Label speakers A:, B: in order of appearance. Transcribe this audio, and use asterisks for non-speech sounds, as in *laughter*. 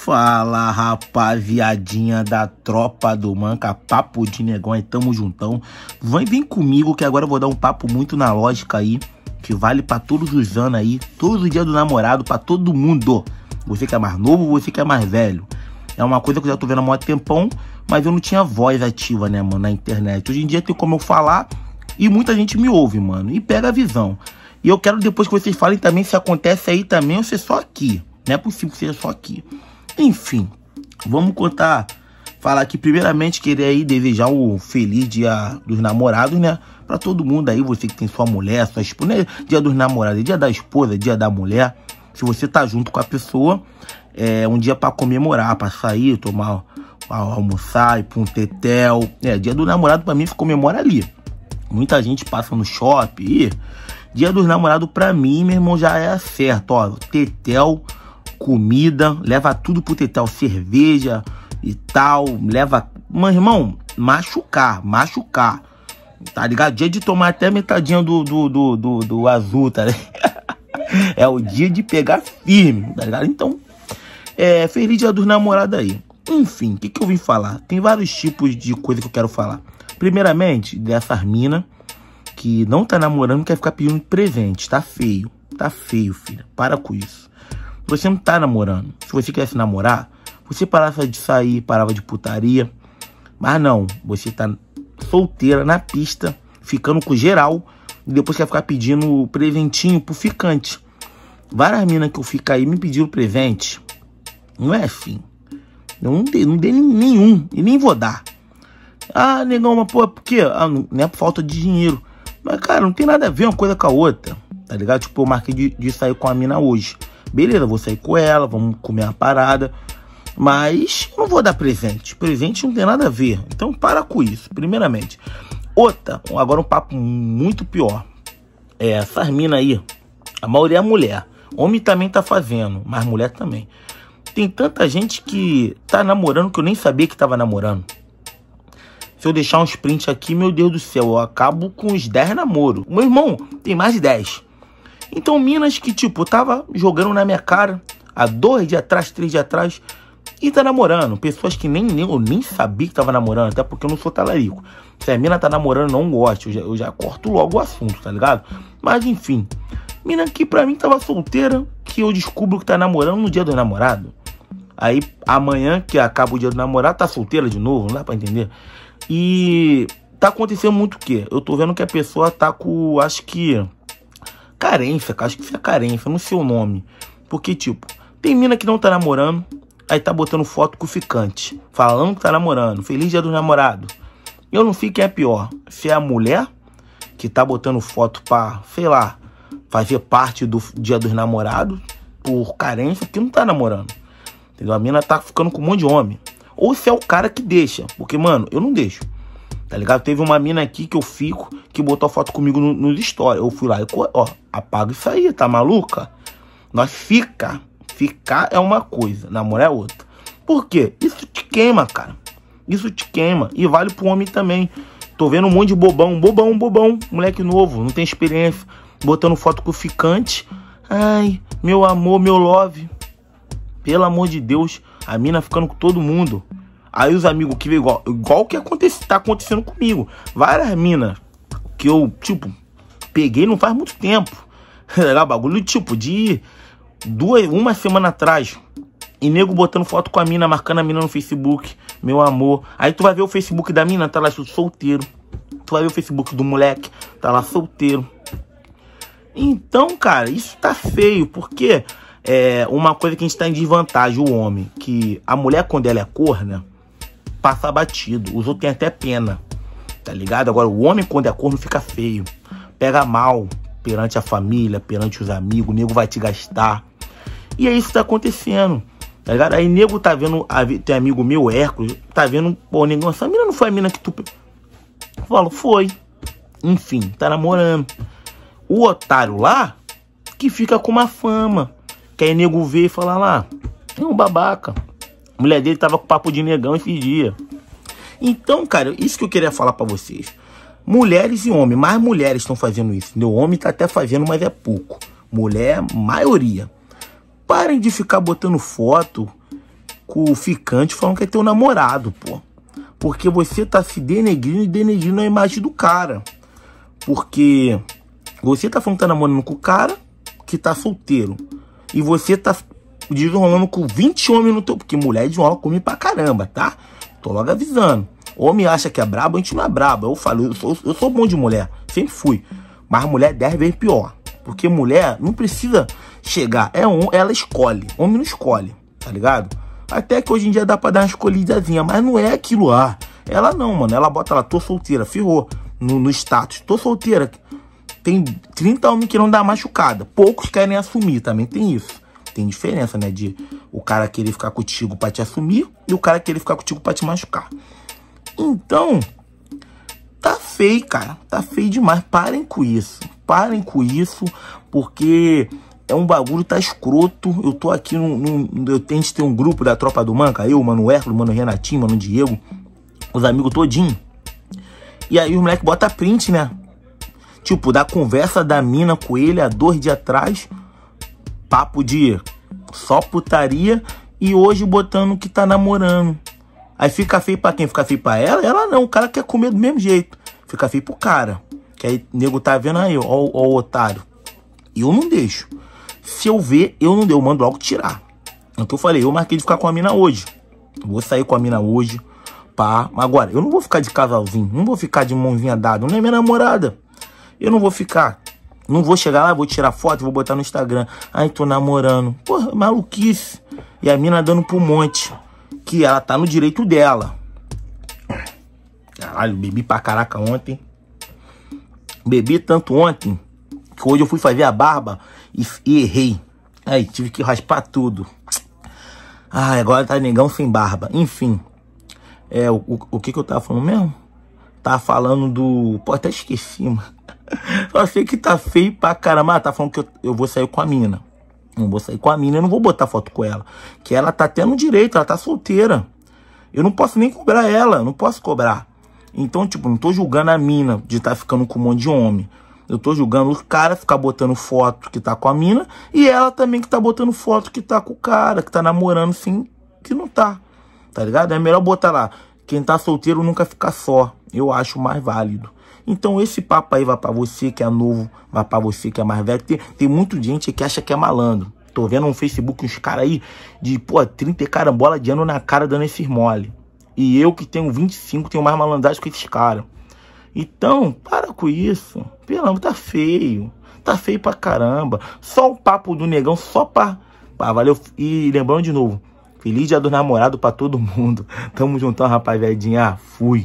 A: Fala rapaziadinha da tropa do Manca, papo de negão e tamo juntão. Vem, vem comigo que agora eu vou dar um papo muito na lógica aí, que vale para todos os anos aí, todos os dias do namorado, para todo mundo. Você que é mais novo, você que é mais velho. É uma coisa que eu já tô vendo há muito tempão, mas eu não tinha voz ativa, né, mano, na internet. Hoje em dia tem como eu falar e muita gente me ouve, mano, e pega a visão. E eu quero depois que vocês falem também se acontece aí também ou se é só aqui. Não é possível que seja só aqui. Enfim, vamos contar, falar aqui primeiramente querer aí desejar um feliz dia dos namorados, né? Para todo mundo aí, você que tem sua mulher, sua esposa, né? dia dos namorados, dia da esposa, dia da mulher. Se você tá junto com a pessoa, é um dia para comemorar, para sair, tomar, almoçar, ir para um tetel. É, dia do namorado para mim se comemora ali. Muita gente passa no shopping. Dia dos namorados para mim, meu irmão, já é certo, ó, tetel comida, leva tudo pro tetal, cerveja e tal, leva. Mas, irmão, machucar, machucar. Tá ligado? Dia de tomar até metadinha do, do, do, do, do azul, tá ligado? *laughs* É o dia de pegar firme, tá ligado? Então, é, feliz dia dos namorados aí. Enfim, o que, que eu vim falar? Tem vários tipos de coisa que eu quero falar. Primeiramente, dessas mina que não tá namorando quer ficar pedindo presente. Tá feio. Tá feio, filha. Para com isso. Você não tá namorando. Se você se namorar, você parava de sair, parava de putaria. Mas não, você tá solteira na pista, ficando com geral, e depois quer ficar pedindo preventinho pro ficante. Várias minas que eu fico aí me pediram presente. Não é assim. Eu não dei, não dei nenhum e nem vou dar. Ah, negão, mas pô, é por quê? Ah, não, não é por falta de dinheiro. Mas, cara, não tem nada a ver uma coisa com a outra. Tá ligado? Tipo, eu marquei de, de sair com a mina hoje. Beleza, vou sair com ela, vamos comer uma parada. Mas não vou dar presente. Presente não tem nada a ver. Então para com isso, primeiramente. Outra, agora um papo muito pior. É, essas minas aí, a maioria é mulher. Homem também tá fazendo, mas mulher também. Tem tanta gente que tá namorando que eu nem sabia que tava namorando. Se eu deixar um sprint aqui, meu Deus do céu, eu acabo com uns 10 namoros. Meu irmão, tem mais de 10. Então Minas que, tipo, tava jogando na minha cara há dois dias atrás, três dias atrás, e tá namorando. Pessoas que nem, nem eu nem sabia que tava namorando, até porque eu não sou talarico. Se a mina tá namorando, não gosto. Eu já, eu já corto logo o assunto, tá ligado? Mas enfim. Mina que pra mim tava solteira, que eu descubro que tá namorando no dia do namorado. Aí amanhã que acaba o dia do namorado, tá solteira de novo, não dá pra entender. E tá acontecendo muito o quê? Eu tô vendo que a pessoa tá com, acho que, carência, cara. Acho que isso é carência, não sei o nome. Porque, tipo, tem mina que não tá namorando, aí tá botando foto com o ficante, falando que tá namorando. Feliz dia do namorado. Eu não sei quem é pior. Se é a mulher que tá botando foto pra, sei lá, fazer parte do dia dos namorados, por carência, que não tá namorando. Entendeu? A mina tá ficando com um monte de homem. Ou se é o cara que deixa. Porque, mano, eu não deixo. Tá ligado? Teve uma mina aqui que eu fico que botou foto comigo nos no stories. Eu fui lá e, ó, apaga isso aí, tá maluca? Nós fica. Ficar é uma coisa, namorar é outra. Por quê? Isso te queima, cara. Isso te queima. E vale pro homem também. Tô vendo um monte de bobão, bobão, bobão. Moleque novo, não tem experiência. Botando foto com o ficante. Ai, meu amor, meu love. Pelo amor de Deus, a mina ficando com todo mundo. Aí os amigos que veio igual, igual que acontece, tá acontecendo comigo. Várias minas que eu, tipo, peguei não faz muito tempo. Era *laughs* tá bagulho, tipo, de duas, uma semana atrás. E nego botando foto com a mina, marcando a mina no Facebook. Meu amor. Aí tu vai ver o Facebook da mina, tá lá solteiro. Tu vai ver o Facebook do moleque, tá lá solteiro. Então, cara, isso tá feio, porque é uma coisa que a gente tá em desvantagem, o homem. Que a mulher, quando ela é corna, passa batido. Os outros têm até pena, tá ligado? Agora, o homem, quando é corno, fica feio. Pega mal perante a família, perante os amigos. O nego vai te gastar. E é isso que tá acontecendo. Tá ligado? Aí nego tá vendo. Tem amigo meu, Hércules, tá vendo. Pô, nego, essa mina não foi a mina que tu. falou falo, foi. Enfim, tá namorando. O otário lá, que fica com uma fama. Que aí nego vê e fala ah lá, é um babaca. A mulher dele tava com papo de negão e dia. Então, cara, isso que eu queria falar para vocês. Mulheres e homens, mais mulheres estão fazendo isso. O homem tá até fazendo, mas é pouco. Mulher, maioria. Parem de ficar botando foto com o ficante falando que é teu namorado, pô. Porque você tá se denegrindo e denegrindo a imagem do cara. Porque você tá falando que tá namorando com o cara que tá solteiro. E você tá desenrolando com 20 homens no teu. Porque mulher de desenrola come pra caramba, tá? Tô logo avisando. Homem acha que é brabo, a gente não é brabo. Eu falo, eu sou, eu sou bom de mulher, sempre fui. Mas mulher 10 vezes pior. Porque mulher não precisa chegar. É um, ela escolhe. Homem não escolhe, tá ligado? Até que hoje em dia dá pra dar uma escolhidazinha, mas não é aquilo lá. Ela não, mano. Ela bota lá, tô solteira, ferrou. No, no status, tô solteira. Tem 30 homens que não dá machucada. Poucos querem assumir, também tem isso tem diferença, né? De o cara querer ficar contigo para te assumir e o cara querer ficar contigo para te machucar. Então, tá feio, cara. Tá feio demais. Parem com isso. Parem com isso, porque é um bagulho, tá escroto. Eu tô aqui num. num eu tenho ter um grupo da Tropa do Manca, eu, mano Hércules, mano Renatinho, mano Diego, os amigos todinho. E aí os moleque bota print, né? Tipo, da conversa da mina com ele há dois dias atrás papo de só putaria e hoje botando que tá namorando. Aí fica feio pra quem? Fica feio pra ela? Ela não, o cara quer comer do mesmo jeito. Fica feio pro cara. Que aí nego tá vendo aí, ó, ó, o otário. E eu não deixo. Se eu ver, eu não deu, eu mando logo tirar. É o que eu falei, eu marquei de ficar com a mina hoje. vou sair com a mina hoje. Pá. Agora, eu não vou ficar de casalzinho. Não vou ficar de mãozinha dada. Não é minha namorada. Eu não vou ficar. Não vou chegar lá, vou tirar foto, vou botar no Instagram. Ai, tô namorando. Porra, maluquice. E a mina dando pro monte. Que ela tá no direito dela. Caralho, bebi pra caraca ontem. Bebi tanto ontem que hoje eu fui fazer a barba e, e errei. Aí, tive que raspar tudo. Ah, agora tá negão sem barba. Enfim. É, o, o, o que que eu tava falando mesmo? Tava falando do... Pô, até esqueci, mano. Só sei que tá feio pra caramba. Ah, tá falando que eu, eu vou sair com a mina. Não vou sair com a mina, eu não vou botar foto com ela. Que ela tá tendo direito, ela tá solteira. Eu não posso nem cobrar ela, não posso cobrar. Então, tipo, não tô julgando a mina de estar tá ficando com um monte de homem. Eu tô julgando os caras ficar tá botando foto que tá com a mina e ela também que tá botando foto que tá com o cara, que tá namorando sim, que não tá. Tá ligado? É melhor botar lá. Quem tá solteiro nunca fica só. Eu acho mais válido. Então esse papo aí vai para você que é novo, vai para você que é mais velho. Tem, tem muita gente que acha que é malandro. Tô vendo no Facebook uns caras aí de, pô, 30 carambola de ano na cara dando esses mole. E eu que tenho 25 tenho mais malandragem que esses caras. Então, para com isso. Pelo amor, tá feio. Tá feio pra caramba. Só o papo do negão, só pra... Ah, valeu. E lembrando de novo, feliz dia do namorado pra todo mundo. *laughs* Tamo juntão, rapaziadinha. velhinha. fui.